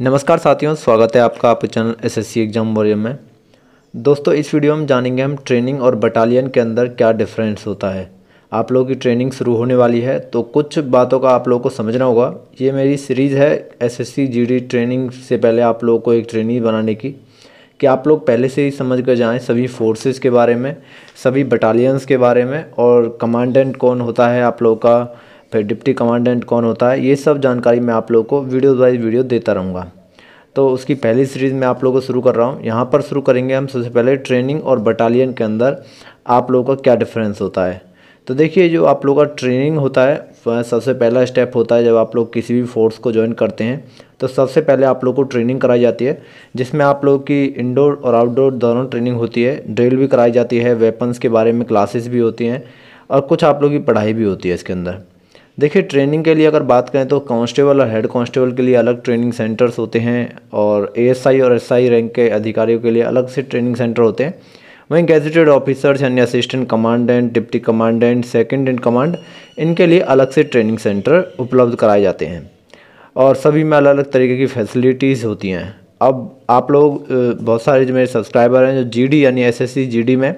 नमस्कार साथियों स्वागत है आपका आपके चैनल एसएससी एग्जाम वॉरियम में दोस्तों इस वीडियो में जानेंगे हम ट्रेनिंग और बटालियन के अंदर क्या डिफरेंस होता है आप लोगों की ट्रेनिंग शुरू होने वाली है तो कुछ बातों का आप लोगों को समझना होगा ये मेरी सीरीज़ है एसएससी जीडी ट्रेनिंग से पहले आप लोगों को एक ट्रेनिंग बनाने की कि आप लोग पहले से ही समझ कर जाएँ सभी फोर्सेज के बारे में सभी बटालियंस के बारे में और कमांडेंट कौन होता है आप लोगों का फिर डिप्टी कमांडेंट कौन होता है ये सब जानकारी मैं आप लोगों को वीडियो वाइज वीडियो देता रहूँगा तो उसकी पहली सीरीज़ मैं आप लोगों को शुरू कर रहा हूँ यहाँ पर शुरू करेंगे हम सबसे पहले ट्रेनिंग और बटालियन के अंदर आप लोगों का क्या डिफरेंस होता है तो देखिए जो आप लोगों का ट्रेनिंग होता है सबसे पहला स्टेप होता है जब आप लोग किसी भी फोर्स को ज्वाइन करते हैं तो सबसे पहले आप लोग को ट्रेनिंग कराई जाती है जिसमें आप लोग की इंडोर और आउटडोर दोनों ट्रेनिंग होती है ड्रिल भी कराई जाती है वेपन्स के बारे में क्लासेस भी होती हैं और कुछ आप लोग की पढ़ाई भी होती है इसके अंदर देखिए ट्रेनिंग के लिए अगर बात करें तो कांस्टेबल और हेड कांस्टेबल के लिए अलग ट्रेनिंग सेंटर्स होते हैं और एएसआई और एसआई रैंक के अधिकारियों के लिए अलग से ट्रेनिंग सेंटर होते हैं वहीं गैजेटेड ऑफिसर्स यानी assistant commandant deputy commandant second in command इनके लिए अलग से ट्रेनिंग सेंटर उपलब्ध कराए जाते हैं और सभी में अलग अलग तरीके की फैसिलिटीज़ होती हैं अब आप लोग बहुत सारे जो मेरे सब्सक्राइबर हैं जो जी यानी एस एस में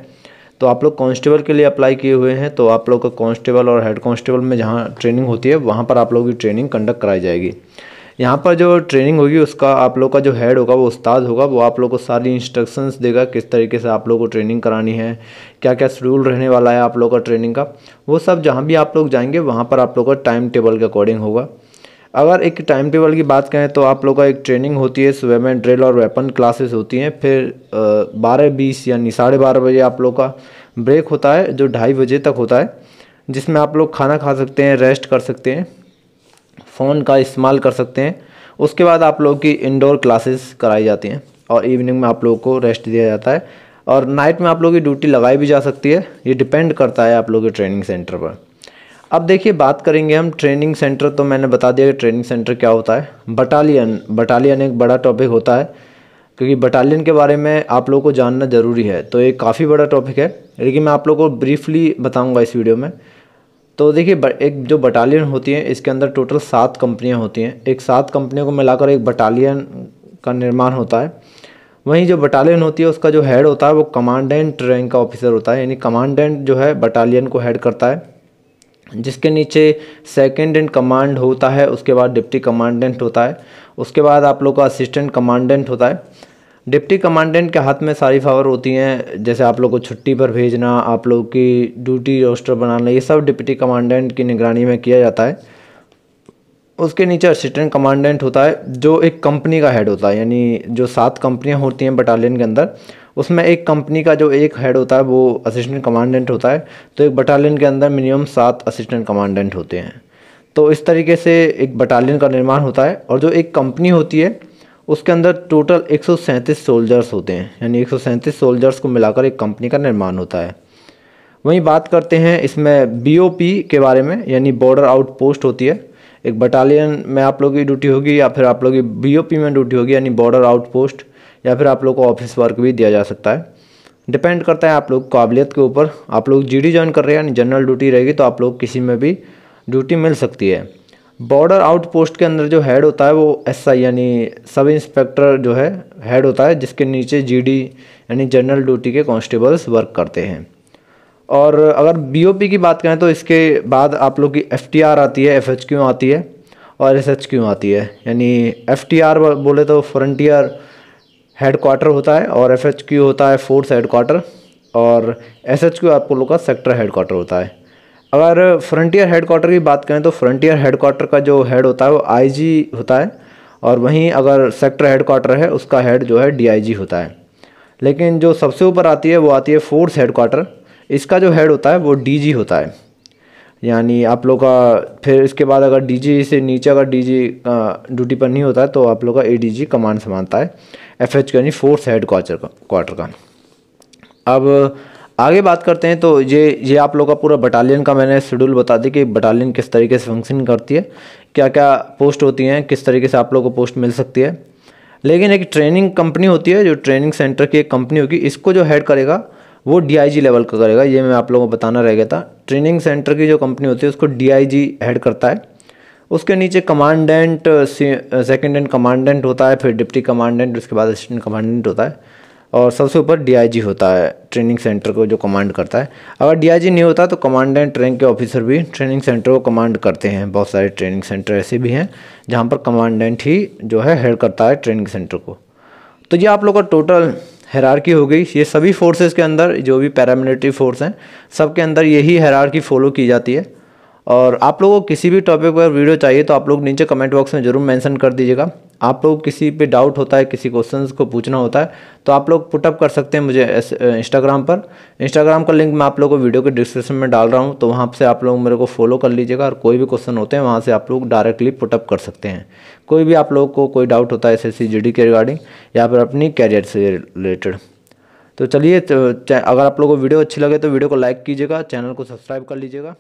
तो आप लोग कांस्टेबल के लिए अप्लाई किए हुए हैं तो आप लोग का कांस्टेबल और हेड कांस्टेबल में जहाँ ट्रेनिंग होती है वहाँ पर आप लोगों की ट्रेनिंग कंडक्ट कराई जाएगी यहाँ पर जो ट्रेनिंग होगी उसका आप लोग का जो हेड होगा वो उस्ताद होगा वो आप लोग को सारी इंस्ट्रक्शंस देगा किस तरीके से आप लोग को ट्रेनिंग करानी है क्या क्या शेड्यूल रहने वाला है आप लोग का ट्रेनिंग का वो सब जहाँ भी आप लोग जाएंगे वहाँ पर आप लोग का टाइम टेबल के अकॉर्डिंग होगा अगर एक टाइम टेबल की बात करें तो आप लोग का एक ट्रेनिंग होती है सुबह में ड्रिल और वेपन क्लासेस होती हैं फिर बारह बीस यानी साढ़े बारह बजे आप लोग का ब्रेक होता है जो ढाई बजे तक होता है जिसमें आप लोग खाना खा सकते हैं रेस्ट कर सकते हैं फ़ोन का इस्तेमाल कर सकते हैं उसके बाद आप लोग की इंडोर क्लासेस कराई जाती हैं और इवनिंग में आप लोगों को रेस्ट दिया जाता है और नाइट में आप लोगों की ड्यूटी लगाई भी जा सकती है ये डिपेंड करता है आप लोग के ट्रेनिंग सेंटर पर अब देखिए बात करेंगे हम ट्रेनिंग सेंटर तो मैंने बता दिया कि ट्रेनिंग सेंटर क्या होता है बटालियन बटालियन एक बड़ा टॉपिक होता है क्योंकि बटालियन के बारे में आप लोगों को जानना ज़रूरी है तो ये काफ़ी बड़ा टॉपिक है लेकिन मैं आप लोगों को ब्रीफली बताऊंगा इस वीडियो में तो देखिए एक जो बटालियन होती है इसके अंदर टोटल सात कंपनियाँ होती हैं एक सात कंपनियों को मिलाकर एक बटालियन का निर्माण होता है वहीं जो बटालियन होती है उसका जो हेड होता है वो कमांडेंट रैंक का ऑफिसर होता है यानी कमांडेंट जो है बटालियन को हेड करता है जिसके नीचे सेकंड इन कमांड होता है उसके बाद डिप्टी कमांडेंट होता है उसके बाद आप लोग का असिस्टेंट कमांडेंट होता है डिप्टी कमांडेंट के हाथ में सारी पावर होती हैं जैसे आप लोग को छुट्टी पर भेजना आप लोग की ड्यूटी रोस्टर बनाना ये सब डिप्टी कमांडेंट की निगरानी में किया जाता है उसके नीचे असिस्टेंट कमांडेंट होता है जो एक कंपनी का हेड होता है यानी जो सात कंपनियां होती हैं बटालियन के अंदर उसमें एक कंपनी का जो एक हेड होता है वो असिस्टेंट कमांडेंट होता है तो एक बटालियन के अंदर मिनिमम सात असिस्टेंट कमांडेंट होते हैं तो इस तरीके से एक बटालियन का निर्माण होता है और जो एक कंपनी होती है उसके अंदर टोटल एक सोल्जर्स होते हैं यानी एक सोल्जर्स को मिलाकर एक कंपनी का निर्माण होता है वहीं बात करते हैं इसमें बी के बारे में यानी बॉर्डर आउट पोस्ट होती है एक बटालियन में आप लोगों की ड्यूटी होगी या फिर आप लोगों की बीओपी में ड्यूटी होगी यानी बॉर्डर आउट पोस्ट या फिर आप लोग को ऑफिस वर्क भी दिया जा सकता है डिपेंड करता है आप लोग काबिलियत के ऊपर आप लोग जी डी ज्वाइन कर रहे हैं यानी जनरल ड्यूटी रहेगी तो आप लोग किसी में भी ड्यूटी मिल सकती है बॉर्डर आउट पोस्ट के अंदर जो हेड होता है वो एस आई यानी सब इंस्पेक्टर जो है हेड होता है जिसके नीचे जीडी यानी जनरल ड्यूटी के कांस्टेबल्स वर्क करते हैं और अगर बीओपी की बात करें तो इसके बाद आप लोग की एफटीआर आती है एफएचक्यू आती है और एसएचक्यू आती है यानी एफटीआर बोले तो फ्रंटियर हेड क्वार्टर होता है और एफ एच क्यू होता है फोर्स हेड क्वार्टर और एस एच क्यू आपको लोग का सेक्टर हेड क्वार्टर होता है अगर फ्रंटियर हेड क्वार्टर की बात करें तो फ्रंटियर हेड क्वार्टर का जो हेड होता है वो आई जी होता है और वहीं अगर सेक्टर हेड क्वार्टर है उसका हेड जो है डी आई जी होता है लेकिन जो सबसे ऊपर आती है वो आती है फोर्स हेड क्वार्टर इसका जो हेड होता है वो डी जी होता है यानी आप लोग का फिर इसके बाद अगर डीजी से नीचे अगर डीजी ड्यूटी पर नहीं होता है तो आप लोग का एडीजी कमांड संभालता है एफएच यानी फोर्थ हेड क्वार्टर का क्वार्टर का अब आगे बात करते हैं तो ये ये आप लोग का पूरा बटालियन का मैंने शेड्यूल बता दी कि बटालियन किस तरीके से फंक्शन करती है क्या क्या पोस्ट होती हैं किस तरीके से आप लोग को पोस्ट मिल सकती है लेकिन एक ट्रेनिंग कंपनी होती है जो ट्रेनिंग सेंटर की एक कंपनी होगी इसको जो हेड करेगा वो डीआईजी लेवल का करेगा ये मैं आप लोगों को बताना रह गया था ट्रेनिंग सेंटर की जो कंपनी होती है उसको डीआईजी हेड करता है उसके नीचे कमांडेंट सेकेंड एंड कमांडेंट होता है फिर डिप्टी कमांडेंट उसके बाद असिस्टेंट कमांडेंट होता है और सबसे ऊपर डीआईजी होता है ट्रेनिंग सेंटर को जो कमांड करता है अगर डीआईजी नहीं होता तो कमांडेंट रैंक के ऑफिसर भी ट्रेनिंग सेंटर को कमांड करते हैं बहुत सारे ट्रेनिंग सेंटर ऐसे भी हैं जहाँ पर कमांडेंट ही जो है हेड करता है ट्रेनिंग सेंटर को तो ये आप लोग का टोटल हैरारकी हो गई ये सभी फोर्सेस के अंदर जो भी पैरामिलिट्री फोर्स हैं सब के अंदर यही हैरारकी फॉलो की जाती है और आप लोगों को किसी भी टॉपिक पर वीडियो चाहिए तो आप लोग नीचे कमेंट बॉक्स में ज़रूर मेंशन कर दीजिएगा आप लोग किसी पे डाउट होता है किसी क्वेश्चन को पूछना होता है तो आप लोग पुटअप कर सकते हैं मुझे इंस्टाग्राम पर इंस्टाग्राम का लिंक मैं आप लोगों को वीडियो के डिस्क्रिप्शन में डाल रहा हूँ तो वहाँ से आप लोग मेरे को फॉलो कर लीजिएगा और कोई भी क्वेश्चन होते हैं वहाँ से आप लोग डायरेक्टली पुटअप कर सकते हैं कोई भी आप लोग को कोई डाउट होता है एस एस के रिगार्डिंग या फिर अपनी कैरियर से रिलेटेड तो चलिए तो अगर आप लोगों को वीडियो अच्छी लगे तो वीडियो को लाइक कीजिएगा चैनल को सब्सक्राइब कर लीजिएगा